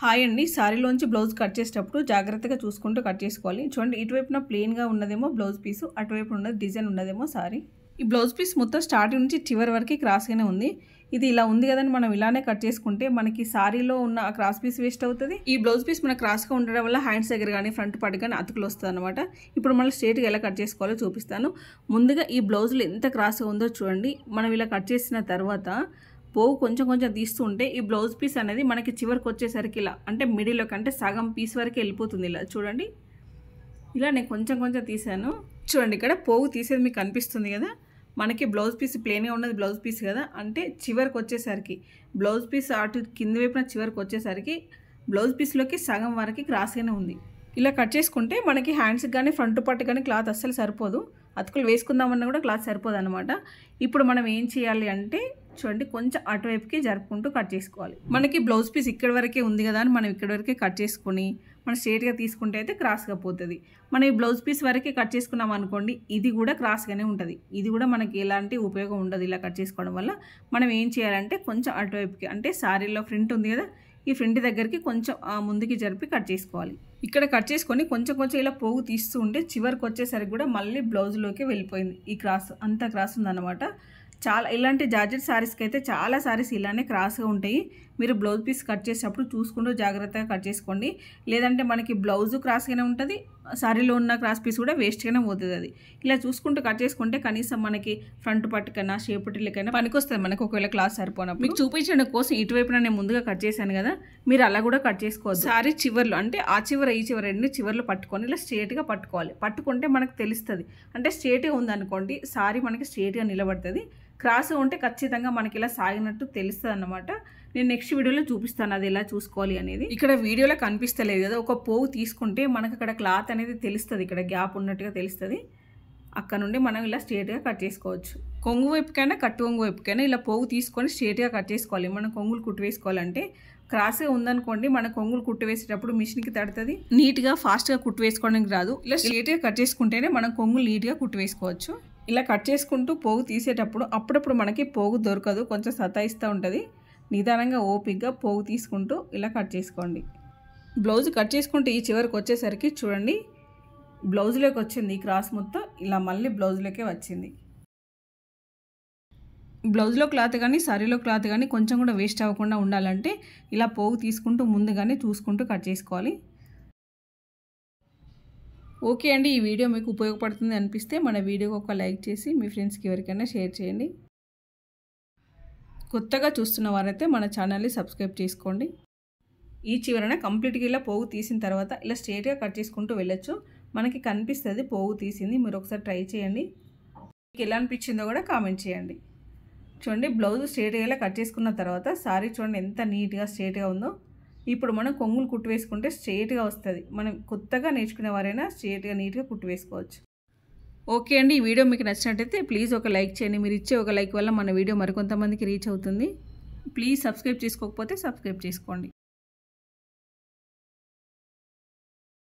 hi అండి శారీలోంచి blouse cut చేసేటప్పుడు జాగ్రత్తగా చూసుకుంటూ కట్ చేసుకోవాలి చూడండి ఇటువైపున ప్లెయిన్గా ఉన్నదేమో బ్లౌజ్ పీసు అటువైపు ఉన్నది డిజైన్ ఉన్నదేమో సారీ ఈ బ్లౌజ్ పీస్ మొత్తం స్టార్టింగ్ నుంచి చివరి వరకు క్రాస్గానే ఉంది ఇది ఇలా ఉంది కదని మనం ఇలానే కట్ చేసుకుంటే మనకి సారీలో ఉన్న ఆ క్రాస్ పీస్ వేస్ట్ అవుతుంది ఈ బ్లౌజ్ పీస్ మన క్రాస్గా ఉండడం వల్ల హ్యాండ్స్ దగ్గర కానీ ఫ్రంట్ పార్ట్ కానీ అతుకులు వస్తుంది అనమాట ఇప్పుడు మనం స్ట్రేట్గా ఎలా కట్ చేసుకోవాలో చూపిస్తాను ముందుగా ఈ బ్లౌజ్లో ఎంత క్రాస్గా ఉందో చూడండి మనం ఇలా కట్ చేసిన తర్వాత పోగు కొంచెం కొంచెం తీస్తుంటే ఈ బ్లౌజ్ పీస్ అనేది మనకి చివరికి వచ్చేసరికి ఇలా అంటే మిడిల్లో కంటే సగం పీస్ వరకు వెళ్ళిపోతుంది ఇలా చూడండి ఇలా నేను కొంచెం కొంచెం తీసాను చూడండి ఇక్కడ పోగు తీసేది మీకు కనిపిస్తుంది కదా మనకి బ్లౌజ్ పీస్ ప్లెయిన్గా ఉన్నది బ్లౌజ్ పీస్ కదా అంటే చివరికి వచ్చేసరికి బ్లౌజ్ పీస్ అటు కింద వైపున చివరికి వచ్చేసరికి బ్లౌజ్ పీస్లోకి సగం వరకు క్రాస్గానే ఉంది ఇలా కట్ చేసుకుంటే మనకి హ్యాండ్స్కి కానీ ఫ్రంట్ పట్టు కానీ క్లాత్ అస్సలు సరిపోదు అతుకులు వేసుకుందామన్నా కూడా క్లాత్ అనమాట ఇప్పుడు మనం ఏం చేయాలి అంటే చూడండి కొంచెం అటువైపుకి జరుపుకుంటూ కట్ చేసుకోవాలి మనకి బ్లౌజ్ పీస్ ఇక్కడ వరకే ఉంది కదా అని మనం ఇక్కడ వరకే కట్ చేసుకుని మనం స్ట్రేట్గా తీసుకుంటే అయితే క్రాస్గా పోతుంది మనం ఈ బ్లౌజ్ పీస్ వరకే కట్ చేసుకున్నాం అనుకోండి ఇది కూడా క్రాస్గానే ఉంటుంది ఇది కూడా మనకి ఎలాంటి ఉపయోగం ఉండదు ఇలా కట్ చేసుకోవడం వల్ల మనం ఏం చేయాలంటే కొంచెం అటువైపుకి అంటే శారీలో ప్రింట్ ఉంది కదా ఈ ఫ్రంట్ దగ్గరికి కొంచెం ముందుకి జరిపి కట్ చేసుకోవాలి ఇక్కడ కట్ చేసుకొని కొంచెం కొంచెం ఇలా పోగు తీస్తూ ఉంటే చివరికి వచ్చేసరికి కూడా మళ్ళీ బ్లౌజ్లోకి వెళ్ళిపోయింది ఈ క్రాస్ అంత క్రాస్ ఉందన్నమాట చాలా ఇలాంటి జార్జెట్ శారీస్కి అయితే చాలా శారీస్ ఇలానే క్రాస్గా ఉంటాయి మీరు బ్లౌజ్ పీస్ కట్ చేసేటప్పుడు చూసుకుంటూ జాగ్రత్తగా కట్ చేసుకోండి లేదంటే మనకి బ్లౌజు క్రాస్గానే ఉంటుంది సారీలో ఉన్న క్రాస్ పీస్ కూడా వేస్ట్గానే పోతుంది అది ఇలా చూసుకుంటూ కట్ చేసుకుంటే కనీసం మనకి ఫ్రంట్ పట్టుకైనా పనికి పనికొస్తుంది మనకు ఒకవేళ క్లాస్ సరిపోనప్పుడు మీకు చూపించడం కోసం ఇటువైపున నేను ముందుగా కట్ చేశాను కదా మీరు అలా కూడా కట్ చేసుకోవచ్చు సారీ చివర్లు అంటే ఆ చివర ఈ చివర రెండు చివర్లు పట్టుకొని ఇలా స్ట్రేట్గా పట్టుకోవాలి పట్టుకుంటే మనకు తెలుస్తుంది అంటే స్ట్రేట్గా ఉందనుకోండి సారీ మనకి స్ట్రేట్గా నిలబడుతుంది క్రాస్ ఉంటే ఖచ్చితంగా మనకి ఇలా సాగినట్టు తెలుస్తుంది అనమాట నేను నెక్స్ట్ వీడియోలో చూపిస్తాను అది ఎలా చూసుకోవాలి అనేది ఇక్కడ వీడియోలో కనిపిస్తలేదు కదా ఒక పోవు తీసుకుంటే మనకు అక్కడ క్లాత్ అనేది తెలుస్తుంది ఇక్కడ గ్యాప్ ఉన్నట్టుగా తెలుస్తుంది అక్కడ నుండి మనం ఇలా స్ట్రేట్గా కట్ చేసుకోవచ్చు కొంగు వైపుకైనా కట్టు కొంగు వైపుకైనా ఇలా పోగు తీసుకొని స్ట్రేట్గా కట్ చేసుకోవాలి మనం కొంగులు కుట్టు వేసుకోవాలంటే క్రాసే ఉందనుకోండి మన కొంగులు కుట్టు వేసేటప్పుడు మిషన్కి తడుతుంది నీట్గా ఫాస్ట్గా కుట్టు వేసుకోవడానికి రాదు ఇలా స్ట్రేట్గా కట్ చేసుకుంటేనే మనం కొంగులు నీట్గా కుట్టు వేసుకోవచ్చు ఇలా కట్ చేసుకుంటూ పోగు తీసేటప్పుడు అప్పుడప్పుడు మనకి పోగు దొరకదు కొంచెం సతాయిస్తూ ఉంటుంది నిదానంగా ఓపిక్గా పోగు తీసుకుంటూ ఇలా కట్ చేసుకోండి బ్లౌజ్ కట్ చేసుకుంటూ ఈ చివరికి వచ్చేసరికి చూడండి బ్లౌజ్లోకి వచ్చింది క్రాస్ మొత్తం ఇలా మళ్ళీ బ్లౌజ్లోకే వచ్చింది బ్లౌజ్లో క్లాత్ కానీ సారీలో క్లాత్ కానీ కొంచెం కూడా వేస్ట్ అవ్వకుండా ఉండాలంటే ఇలా పోగు తీసుకుంటూ ముందుగానే చూసుకుంటూ కట్ చేసుకోవాలి ఓకే అండి ఈ వీడియో మీకు ఉపయోగపడుతుంది అనిపిస్తే మన వీడియోకి ఒక లైక్ చేసి మీ ఫ్రెండ్స్కి ఎవరికైనా షేర్ చేయండి కొత్తగా చూస్తున్న వారైతే మన ఛానల్ని సబ్స్క్రైబ్ చేసుకోండి ఈ చివరన కంప్లీట్గా ఇలా పోగు తీసిన తర్వాత ఇలా స్ట్రేట్గా కట్ చేసుకుంటూ వెళ్ళొచ్చు మనకి కనిపిస్తుంది పోగు తీసింది మీరు ఒకసారి ట్రై చేయండి మీకు ఎలా అనిపించిందో కూడా కామెంట్ చేయండి చూడండి బ్లౌజ్ స్ట్రేట్గా ఇలా కట్ చేసుకున్న తర్వాత సారీ చూడండి ఎంత నీట్గా స్ట్రేట్గా ఉందో ఇప్పుడు మనం కొంగులు కుట్టు వేసుకుంటే స్ట్రేట్గా వస్తుంది మనం కొత్తగా నేర్చుకునే వారైనా స్ట్రేట్గా నీట్గా కుట్టు వేసుకోవచ్చు ఓకే అండి ఈ వీడియో మీకు నచ్చినట్టయితే ప్లీజ్ ఒక లైక్ చేయండి మీరు ఇచ్చే ఒక లైక్ వల్ల మన వీడియో మరికొంతమందికి రీచ్ అవుతుంది ప్లీజ్ సబ్స్క్రైబ్ చేసుకోకపోతే సబ్స్క్రైబ్ చేసుకోండి